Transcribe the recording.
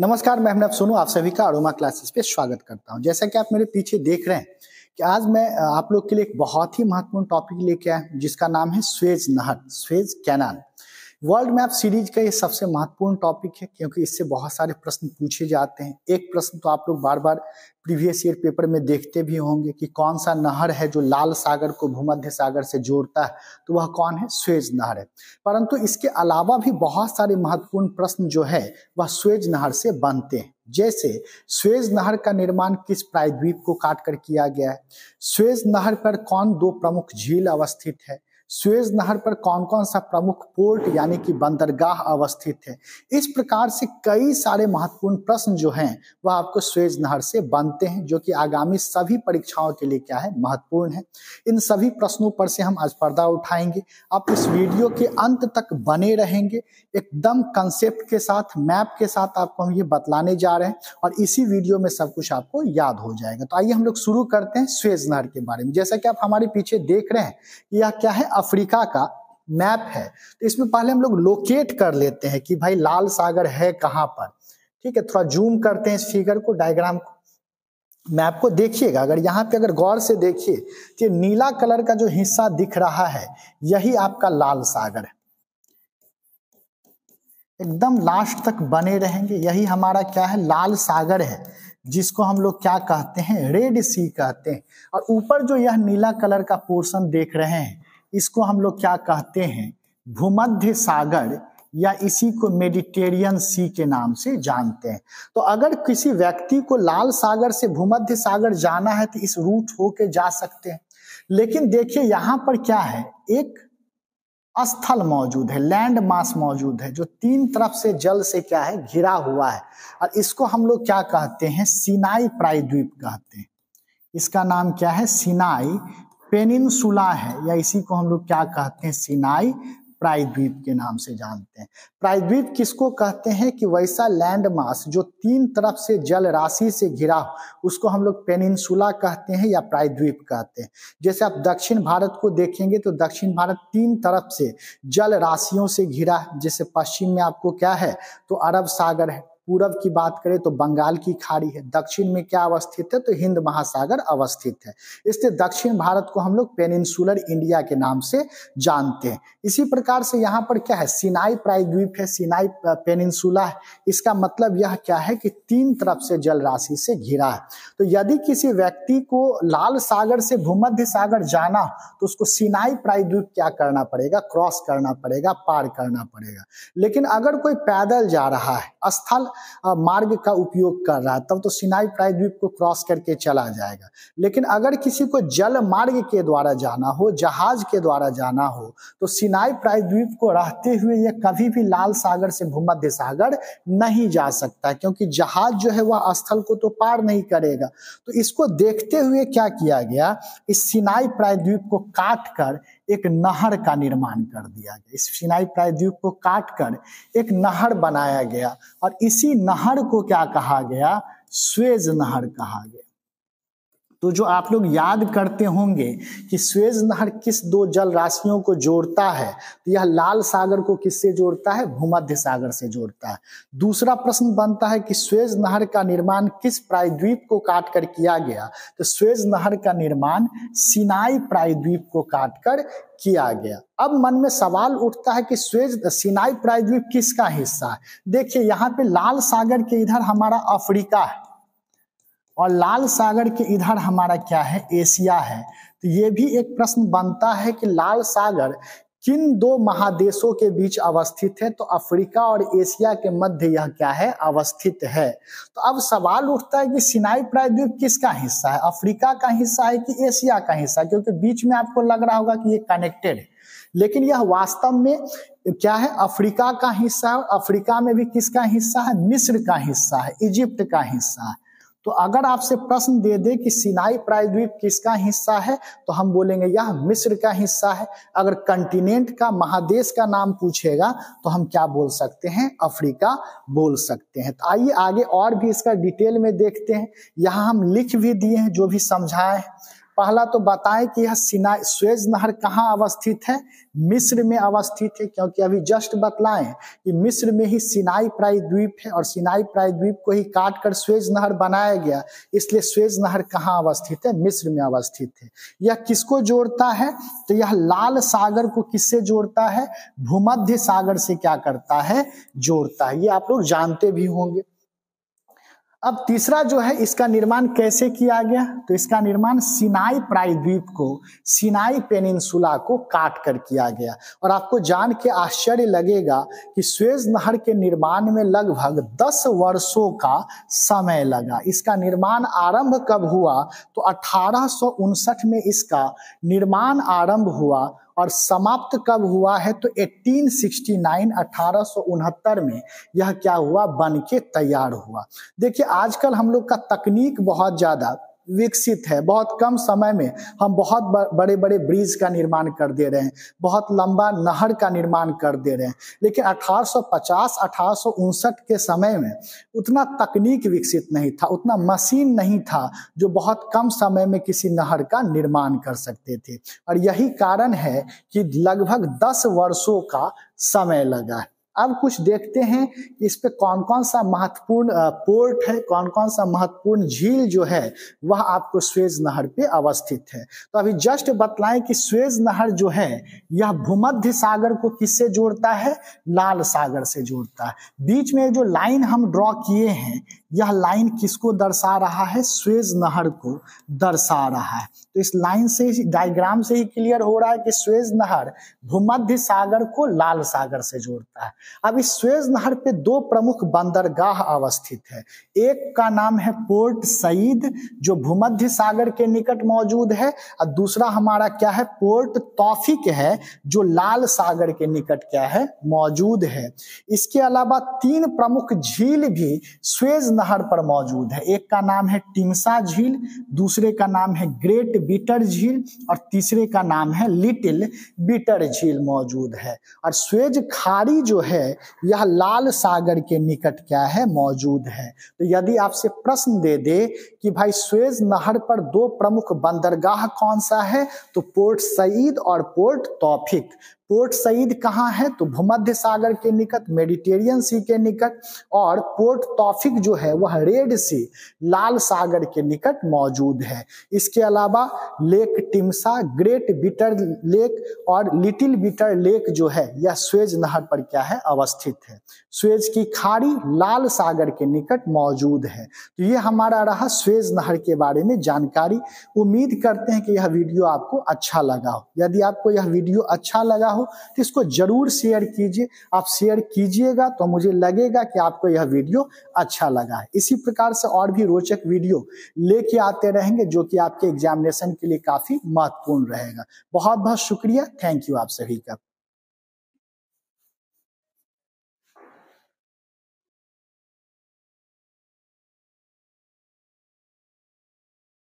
नमस्कार मैं अब सोनू आप सभी का अरोमा क्लासेस पे स्वागत करता हूँ जैसा कि आप मेरे पीछे देख रहे हैं कि आज मैं आप लोग के लिए एक बहुत ही महत्वपूर्ण टॉपिक लेके आया जिसका नाम है स्वेज नहर Suez canal world map series का ये सबसे महत्वपूर्ण टॉपिक है क्योंकि इससे बहुत सारे प्रश्न पूछे जाते हैं एक प्रश्न तो आप लोग बार बार प्रीवियस ईयर पेपर में देखते भी होंगे कि कौन सा नहर है जो लाल सागर को भूमध्य सागर से जोड़ता है तो वह कौन है स्वेज नहर है परंतु इसके अलावा भी बहुत सारे महत्वपूर्ण प्रश्न जो है वह स्वेज नहर से बनते हैं जैसे स्वेज नहर का निर्माण किस प्रायद्वीप को काटकर किया गया है स्वेज नहर पर कौन दो प्रमुख झील अवस्थित है स्वेज नहर पर कौन कौन सा प्रमुख पोर्ट यानी कि बंदरगाह अवस्थित है इस प्रकार से कई सारे महत्वपूर्ण प्रश्न जो हैं वह आपको स्वेज नहर से बनते हैं जो कि आगामी सभी परीक्षाओं के लिए क्या है महत्वपूर्ण है इन सभी प्रश्नों पर से हम आज पर्दा उठाएंगे आप इस वीडियो के अंत तक बने रहेंगे एकदम कंसेप्ट के साथ मैप के साथ आपको हम ये बतलाने जा रहे हैं और इसी वीडियो में सब कुछ आपको याद हो जाएगा तो आइए हम लोग शुरू करते हैं स्वेज नहर के बारे में जैसा कि आप हमारे पीछे देख रहे हैं यह क्या है अफ्रीका का मैप है तो इसमें पहले हम लोग लोकेट कर लेते हैं कि भाई लाल सागर है कहाँ पर ठीक है थोड़ा जूम करते हैं इस फिगर को डायग्राम को मैप को देखिएगा अगर यहाँ पे अगर गौर से देखिए तो ये नीला कलर का जो हिस्सा दिख रहा है यही आपका लाल सागर है एकदम लास्ट तक बने रहेंगे यही हमारा क्या है लाल सागर है जिसको हम लोग क्या कहते हैं रेड सी कहते हैं और ऊपर जो यह नीला कलर का पोर्शन देख रहे हैं इसको हम लोग क्या कहते हैं भूमध्य सागर या इसी को मेडिटेरियन सी के नाम से जानते हैं तो अगर किसी व्यक्ति को लाल सागर से भूमध्य सागर जाना है तो इस रूट होके जा सकते हैं लेकिन देखिए यहाँ पर क्या है एक स्थल मौजूद है लैंड मास मौजूद है जो तीन तरफ से जल से क्या है घिरा हुआ है और इसको हम लोग क्या कहते हैं सिनाई प्रायद्वीप कहते हैं इसका नाम क्या है सिनाई पेनिनसुला है या इसी को हम लोग क्या कहते हैं सिनाई प्रायद्वीप के नाम से जानते हैं प्रायद्वीप किसको कहते हैं कि वैसा लैंड मास जो तीन तरफ से जल राशि से घिरा हो उसको हम लोग पेनिनसुला कहते हैं या प्रायद्वीप कहते हैं जैसे आप दक्षिण भारत को देखेंगे तो दक्षिण भारत तीन तरफ से जल राशियों से घिरा जैसे पश्चिम में आपको क्या है तो अरब सागर है पूरब की बात करें तो बंगाल की खाड़ी है दक्षिण में क्या अवस्थित है तो हिंद महासागर अवस्थित है इसलिए दक्षिण भारत को हम लोग पेनिनसुलर इंडिया के नाम से जानते हैं इसी प्रकार से यहाँ पर क्या है सिनाई प्रायद्वीप है सिनाई पेनिनसुला है इसका मतलब यह क्या है कि तीन तरफ से जल राशि से घिरा है तो यदि किसी व्यक्ति को लाल सागर से भूमध्य सागर जाना तो उसको सिनाई प्रायद्वीप क्या करना पड़ेगा क्रॉस करना पड़ेगा पार करना पड़ेगा लेकिन अगर कोई पैदल जा रहा है स्थल मार्ग का उपयोग कर रहा है तब तो सिनाई प्रायद्वीप को क्रॉस करके चला जाएगा लेकिन अगर किसी को जल मार्ग के द्वारा जाना हो जहाज के द्वारा जाना हो तो सिनाई प्रायद्वीप को रहते हुए यह कभी भी लाल सागर से भूमध्य सागर नहीं जा सकता क्योंकि जहाज जो है वह स्थल को तो पार नहीं करेगा तो इसको देखते हुए क्या किया गया इस सिनाई प्रायद्वीप को काट कर एक नहर का निर्माण कर दिया गया इस सिनाई प्रायद्वीप को काट कर एक नहर बनाया गया और इसी नहर को क्या कहा गया स्वेज नहर कहा गया तो जो आप लोग याद करते होंगे कि स्वेज नहर किस दो जल राशियों को जोड़ता है तो यह लाल सागर को किससे जोड़ता है भूमध्य सागर से जोड़ता है दूसरा प्रश्न बनता है कि स्वेज नहर का निर्माण किस प्रायद्वीप को काट कर किया गया तो स्वेज नहर का निर्माण सिनाई प्रायद्वीप को काट कर किया गया अब मन में सवाल उठता है कि स्वेज सिनाई प्रायद्वीप किसका हिस्सा है देखिए यहाँ पे लाल सागर के इधर हमारा अफ्रीका है और लाल सागर के इधर हमारा क्या है एशिया है तो ये भी एक प्रश्न बनता है कि लाल सागर किन दो महादेशों के बीच अवस्थित है तो अफ्रीका और एशिया के मध्य यह क्या है अवस्थित है तो अब सवाल उठता है कि सिनाई प्रायद्वीप किसका हिस्सा है अफ्रीका का हिस्सा है कि एशिया का हिस्सा है क्योंकि बीच में आपको लग रहा होगा कि ये कनेक्टेड है लेकिन यह वास्तव में क्या है अफ्रीका का हिस्सा है अफ्रीका में भी किसका हिस्सा है मिस्र का हिस्सा है इजिप्ट का हिस्सा है तो अगर आपसे प्रश्न दे दे कि सिनाई प्रायद्वीप किसका हिस्सा है तो हम बोलेंगे यह मिस्र का हिस्सा है अगर कंटिनेंट का महादेश का नाम पूछेगा तो हम क्या बोल सकते हैं अफ्रीका बोल सकते हैं तो आइए आगे और भी इसका डिटेल में देखते हैं यहाँ हम लिख भी दिए हैं जो भी समझाए हैं पहला तो बताएं कि यह सिनाई स्वेज नहर कहाँ अवस्थित है मिस्र में अवस्थित है क्योंकि अभी जस्ट बतलाएं कि मिस्र में ही सिनाई प्राय द्वीप है और सिनाई प्राय द्वीप को ही काट कर स्वेज नहर बनाया गया इसलिए स्वेज नहर कहाँ अवस्थित है मिस्र में अवस्थित है यह किसको जोड़ता है तो यह लाल सागर को किससे जोड़ता है भूमध्य सागर से क्या करता है जोड़ता है ये आप लोग जानते भी होंगे अब तीसरा जो है इसका निर्माण कैसे किया गया तो इसका निर्माण सिनाई प्रायद्वीप को सिनाई पेनिनसुला को काट कर किया गया और आपको जान के आश्चर्य लगेगा कि स्वेज नहर के निर्माण में लगभग 10 वर्षों का समय लगा इसका निर्माण आरंभ कब हुआ तो अठारह में इसका निर्माण आरंभ हुआ और समाप्त कब हुआ है तो 1869 1869 में यह क्या हुआ बन के तैयार हुआ देखिए आजकल हम लोग का तकनीक बहुत ज़्यादा विकसित है बहुत कम समय में हम बहुत बड़े बड़े ब्रिज का निर्माण कर दे रहे हैं बहुत लंबा नहर का निर्माण कर दे रहे हैं लेकिन 1850 अठारह के समय में उतना तकनीक विकसित नहीं था उतना मशीन नहीं था जो बहुत कम समय में किसी नहर का निर्माण कर सकते थे और यही कारण है कि लगभग दस वर्षों का समय लगा है अब कुछ देखते हैं कि इस पे कौन कौन सा महत्वपूर्ण पोर्ट है कौन कौन सा महत्वपूर्ण झील जो है वह आपको स्वेज नहर पे अवस्थित है तो अभी जस्ट बतलाएं कि स्वेज नहर जो है यह भूमध्य सागर को किससे जोड़ता है लाल सागर से जोड़ता है बीच में जो लाइन हम ड्रॉ किए हैं यह लाइन किसको दर्शा रहा है स्वेज नहर को दर्शा रहा है तो इस लाइन से डायग्राम से ही क्लियर हो रहा है कि स्वेज नहर भूमध्य सागर को लाल सागर से जोड़ता है अब इस स्वेज नहर पे दो प्रमुख बंदरगाह अवस्थित है एक का नाम है पोर्ट सईद जो भूमध्य सागर के निकट मौजूद है और दूसरा हमारा क्या है पोर्ट तौफिक है जो लाल सागर के निकट क्या है मौजूद है इसके अलावा तीन प्रमुख झील भी स्वेज नहर पर मौजूद है एक का नाम है टिमसा झील दूसरे का नाम है ग्रेट बीटर झील और तीसरे का नाम है लिटिल बीटर झील मौजूद है और स्वेज खाड़ी जो है यह लाल सागर के निकट क्या है मौजूद है तो यदि आपसे प्रश्न दे दे कि भाई स्वेज नहर पर दो प्रमुख बंदरगाह कौन सा है तो पोर्ट सईद और पोर्ट तौफिक पोर्ट सईद कहाँ है तो भूमध्य सागर के निकट मेडिटेरियन सी के निकट और पोर्ट तौफिक जो है वह रेड सी लाल सागर के निकट मौजूद है इसके अलावा lake Timsah great bitter lake और लिटिल बिटर लेक जो है यह स्वेज नहर पर क्या है अवस्थित है स्वेज की खाड़ी लाल सागर के निकट मौजूद है तो ये हमारा रहा स्वेज नहर के बारे में जानकारी उम्मीद करते हैं कि यह वीडियो आपको अच्छा लगा हो यदि आपको यह वीडियो अच्छा लगा हो तो इसको जरूर शेयर कीजिए आप शेयर कीजिएगा तो मुझे लगेगा कि आपको यह वीडियो अच्छा लगा है इसी प्रकार से और भी रोचक वीडियो लेके आते रहेंगे जो कि आपके एग्जामिनेशन के लिए काफी महत्वपूर्ण रहेगा बहुत बहुत शुक्रिया थैंक यू आप सभी का